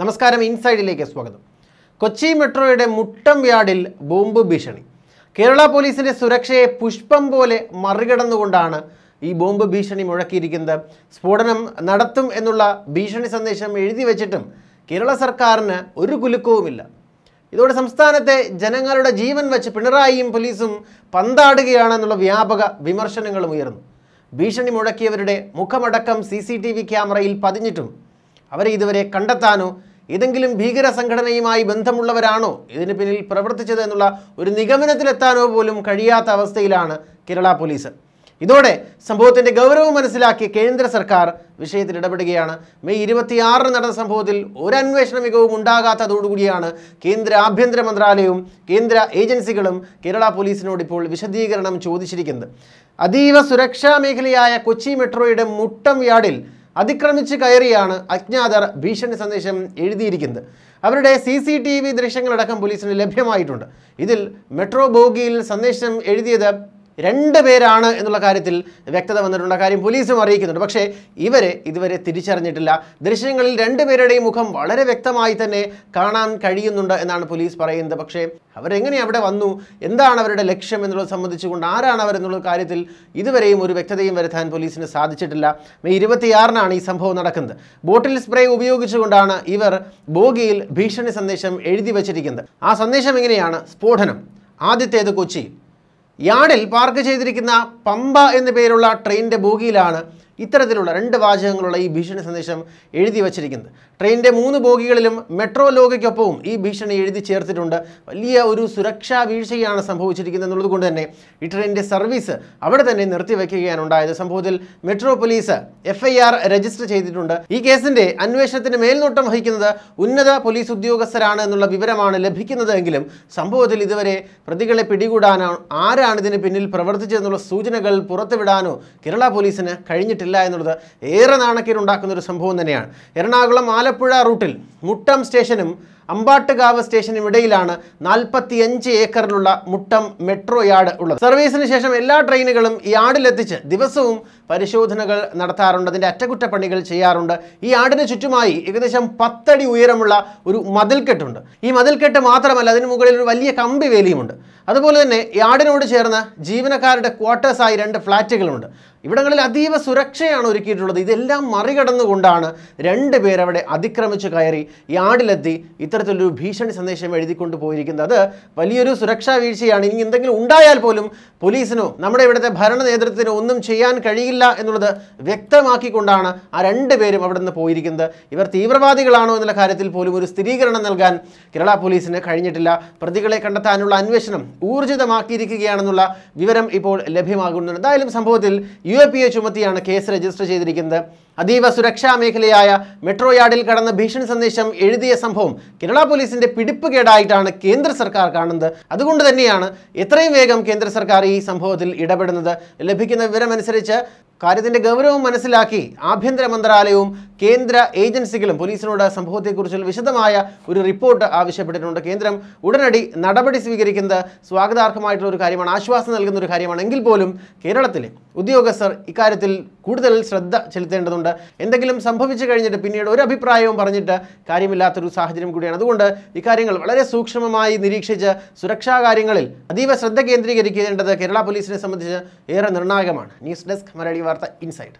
നമസ്കാരം ഇൻസൈഡിലേക്ക് സ്വാഗതം കൊച്ചി മെട്രോയുടെ മുട്ടം വ്യാർഡിൽ ബോംബ് ഭീഷണി കേരള പോലീസിന്റെ സുരക്ഷയെ പുഷ്പം പോലെ മറികടന്നുകൊണ്ടാണ് ഈ ബോംബ് ഭീഷണി മുഴക്കിയിരിക്കുന്നത് സ്ഫോടനം നടത്തും എന്നുള്ള ഭീഷണി സന്ദേശം എഴുതി വെച്ചിട്ടും കേരള സർക്കാരിന് ഒരു കുലുക്കവുമില്ല ഇതോടെ സംസ്ഥാനത്തെ ജനങ്ങളുടെ ജീവൻ വെച്ച് പിണറായിയും പോലീസും പന്താടുകയാണെന്നുള്ള വ്യാപക വിമർശനങ്ങളും ഉയർന്നു ഭീഷണി മുഴക്കിയവരുടെ മുഖമടക്കം സി ക്യാമറയിൽ പതിഞ്ഞിട്ടും അവരെ ഇതുവരെ കണ്ടെത്താനോ ഏതെങ്കിലും ഭീകര സംഘടനയുമായി ബന്ധമുള്ളവരാണോ ഇതിന് പിന്നിൽ പ്രവർത്തിച്ചത് എന്നുള്ള ഒരു നിഗമനത്തിലെത്താനോ പോലും കഴിയാത്ത അവസ്ഥയിലാണ് കേരള പോലീസ് ഇതോടെ സംഭവത്തിന്റെ ഗൗരവം മനസ്സിലാക്കി കേന്ദ്ര സർക്കാർ വിഷയത്തിൽ ഇടപെടുകയാണ് മെയ് ഇരുപത്തിയാറിന് നടന്ന സംഭവത്തിൽ ഒരു അന്വേഷണ മികവും ഉണ്ടാകാത്തതോടുകൂടിയാണ് കേന്ദ്ര ആഭ്യന്തര മന്ത്രാലയവും കേന്ദ്ര ഏജൻസികളും കേരള പോലീസിനോട് ഇപ്പോൾ വിശദീകരണം ചോദിച്ചിരിക്കുന്നത് അതീവ സുരക്ഷാ മേഖലയായ കൊച്ചി മെട്രോയുടെ മുട്ടം യാർഡിൽ അതിക്രമിച്ച് കയറിയാണ് അജ്ഞാതർ ഭീഷണി സന്ദേശം എഴുതിയിരിക്കുന്നത് അവരുടെ സി സി ടി വി ദൃശ്യങ്ങളടക്കം പോലീസിന് ലഭ്യമായിട്ടുണ്ട് ഇതിൽ മെട്രോ ബോഗിയിൽ സന്ദേശം എഴുതിയത് രണ്ട് പേരാണ് എന്നുള്ള കാര്യത്തിൽ വ്യക്തത വന്നിട്ടുള്ള കാര്യം പോലീസും അറിയിക്കുന്നുണ്ട് പക്ഷേ ഇവരെ ഇതുവരെ തിരിച്ചറിഞ്ഞിട്ടില്ല ദൃശ്യങ്ങളിൽ രണ്ടുപേരുടെയും മുഖം വളരെ വ്യക്തമായി തന്നെ കാണാൻ കഴിയുന്നുണ്ട് എന്നാണ് പോലീസ് പറയുന്നത് പക്ഷേ അവരെങ്ങനെ അവിടെ വന്നു എന്താണ് അവരുടെ ലക്ഷ്യം എന്നുള്ളത് സംബന്ധിച്ചുകൊണ്ട് ആരാണ് അവരെന്നുള്ള കാര്യത്തിൽ ഇതുവരെയും ഒരു വ്യക്തതയും വരുത്താൻ പോലീസിന് സാധിച്ചിട്ടില്ല മെയ് ഇരുപത്തിയാറിനാണ് ഈ സംഭവം നടക്കുന്നത് ബോട്ടിൽ സ്പ്രേ ഉപയോഗിച്ചുകൊണ്ടാണ് ഇവർ ബോഗിയിൽ ഭീഷണി സന്ദേശം എഴുതി വച്ചിരിക്കുന്നത് ആ സന്ദേശം എങ്ങനെയാണ് സ്ഫോടനം ആദ്യത്തേത് കൊച്ചി യാർഡിൽ പാർക്ക് ചെയ്തിരിക്കുന്ന പമ്പ എന്നു പേരുള്ള ട്രെയിനിൻ്റെ ബോഗിയിലാണ് ഇത്തരത്തിലുള്ള രണ്ട് വാചകങ്ങളുള്ള ഈ ഭീഷണി സന്ദേശം എഴുതി വച്ചിരിക്കുന്നത് ട്രെയിനിൻ്റെ മൂന്ന് ബോഗികളിലും മെട്രോ ലോഗയ്ക്കൊപ്പവും ഈ ഭീഷണി എഴുതി ചേർത്തിട്ടുണ്ട് വലിയ ഒരു സുരക്ഷാ വീഴ്ചയാണ് സംഭവിച്ചിരിക്കുന്നത് എന്നുള്ളത് തന്നെ ഈ ട്രെയിനിൻ്റെ സർവീസ് അവിടെ തന്നെ നിർത്തിവെക്കുകയാണ് ഉണ്ടായത് സംഭവത്തിൽ മെട്രോ പോലീസ് എഫ് രജിസ്റ്റർ ചെയ്തിട്ടുണ്ട് ഈ കേസിൻ്റെ അന്വേഷണത്തിന് മേൽനോട്ടം വഹിക്കുന്നത് ഉന്നത പോലീസ് ഉദ്യോഗസ്ഥരാണ് എന്നുള്ള വിവരമാണ് ലഭിക്കുന്നത് എങ്കിലും സംഭവത്തിൽ ഇതുവരെ പ്രതികളെ പിടികൂടാനോ ആരാണ് ഇതിന് പിന്നിൽ പ്രവർത്തിച്ചതെന്നുള്ള സൂചനകൾ പുറത്തുവിടാനോ കേരള പോലീസിന് കഴിഞ്ഞിട്ടില്ല പ്രവർത്തിച്ചിട്ടില്ല എന്നുള്ളത് ഏറെ ഉണ്ടാക്കുന്ന ഒരു സംഭവം തന്നെയാണ് എറണാകുളം ആലപ്പുഴ റൂട്ടിൽ മുട്ടം സ്റ്റേഷനും അമ്പാട്ടുകാവ് സ്റ്റേഷനും ഇടയിലാണ് നാൽപ്പത്തിയഞ്ച് ഏക്കറിലുള്ള മുട്ടം മെട്രോ യാർഡ് ഉള്ളത് സർവീസിന് ശേഷം എല്ലാ ട്രെയിനുകളും ആടിലെത്തിച്ച് ദിവസവും പരിശോധനകൾ നടത്താറുണ്ട് അതിൻ്റെ അറ്റകുറ്റപ്പണികൾ ചെയ്യാറുണ്ട് ഈ ആടിന് ചുറ്റുമായി ഏകദേശം പത്തടി ഉയരമുള്ള ഒരു മതിൽക്കെട്ടുണ്ട് ഈ മതിൽക്കെട്ട് മാത്രമല്ല അതിന് മുകളിൽ ഒരു വലിയ കമ്പി വേലിയുമുണ്ട് അതുപോലെ തന്നെ യാർഡിനോട് ചേർന്ന് ജീവനക്കാരുടെ ക്വാർട്ടേഴ്സായി രണ്ട് ഫ്ളാറ്റുകളുണ്ട് ഇവിടങ്ങളിൽ അതീവ സുരക്ഷയാണ് ഒരുക്കിയിട്ടുള്ളത് ഇതെല്ലാം മറികടന്നുകൊണ്ടാണ് രണ്ട് പേരവിടെ അതിക്രമിച്ച് കയറി യാർഡിലെത്തി ഇത്തരത്തിലൊരു ഭീഷണി സന്ദേശം എഴുതിക്കൊണ്ട് പോയിരിക്കുന്നത് വലിയൊരു സുരക്ഷാ വീഴ്ചയാണ് ഇനി എന്തെങ്കിലും ഉണ്ടായാൽ പോലും പോലീസിനോ നമ്മുടെ ഇവിടുത്തെ ഭരണ നേതൃത്വത്തിനോ ഒന്നും ചെയ്യാൻ കഴിയില്ല എന്നുള്ളത് വ്യക്തമാക്കിക്കൊണ്ടാണ് ആ രണ്ട് പേരും അവിടെ നിന്ന് പോയിരിക്കുന്നത് ഇവർ തീവ്രവാദികളാണോ എന്നുള്ള കാര്യത്തിൽ പോലും ഒരു സ്ഥിരീകരണം നൽകാൻ കേരള പോലീസിന് കഴിഞ്ഞിട്ടില്ല പ്രതികളെ കണ്ടെത്താനുള്ള അന്വേഷണം ഊർജിതമാക്കിയിരിക്കുകയാണെന്നുള്ള വിവരം ഇപ്പോൾ ലഭ്യമാകുന്നുണ്ട് എന്തായാലും സംഭവത്തിൽ U U A P A ചുമത്തിയാണ് കേസ് രജിസ്റ്റർ ചെയ്തിരിക്കുന്നത് അതീവ സുരക്ഷാ മേഖലയായ മെട്രോ യാർഡിൽ കടന്ന ഭീഷണി സന്ദേശം എഴുതിയ സംഭവം കേരള പോലീസിന്റെ കേടായിട്ടാണ് കേന്ദ്ര സർക്കാർ കാണുന്നത് അതുകൊണ്ട് തന്നെയാണ് എത്രയും വേഗം കേന്ദ്ര സർക്കാർ ഈ സംഭവത്തിൽ ഇടപെടുന്നത് ലഭിക്കുന്ന വിവരമനുസരിച്ച് കാര്യത്തിന്റെ ഗൗരവം മനസ്സിലാക്കി ആഭ്യന്തര മന്ത്രാലയവും കേന്ദ്ര ഏജൻസികളും പോലീസിനോട് സംഭവത്തെക്കുറിച്ചുള്ള വിശദമായ ഒരു റിപ്പോർട്ട് ആവശ്യപ്പെട്ടിട്ടുണ്ട് കേന്ദ്രം ഉടനടി നടപടി സ്വീകരിക്കുന്നത് സ്വാഗതാർഹമായിട്ടുള്ള ഒരു കാര്യമാണ് ആശ്വാസം നൽകുന്ന ഒരു കാര്യമാണ് എങ്കിൽ പോലും കേരളത്തിലെ ഉദ്യോഗസ്ഥർ ഇക്കാര്യത്തിൽ കൂടുതൽ ശ്രദ്ധ ചെലുത്തേണ്ടതുണ്ട് എന്തെങ്കിലും സംഭവിച്ചു കഴിഞ്ഞിട്ട് പിന്നീട് ഒരു അഭിപ്രായവും പറഞ്ഞിട്ട് കാര്യമില്ലാത്തൊരു സാഹചര്യം കൂടിയാണ് അതുകൊണ്ട് ഇക്കാര്യങ്ങൾ വളരെ സൂക്ഷ്മമായി നിരീക്ഷിച്ച് സുരക്ഷാ കാര്യങ്ങളിൽ അതീവ ശ്രദ്ധ കേന്ദ്രീകരിക്കേണ്ടത് കേരള പോലീസിനെ സംബന്ധിച്ച് ഏറെ നിർണായകമാണ് ന്യൂസ് ഡെസ്ക് മലയാളി വാർത്ത ഇൻസൈഡ്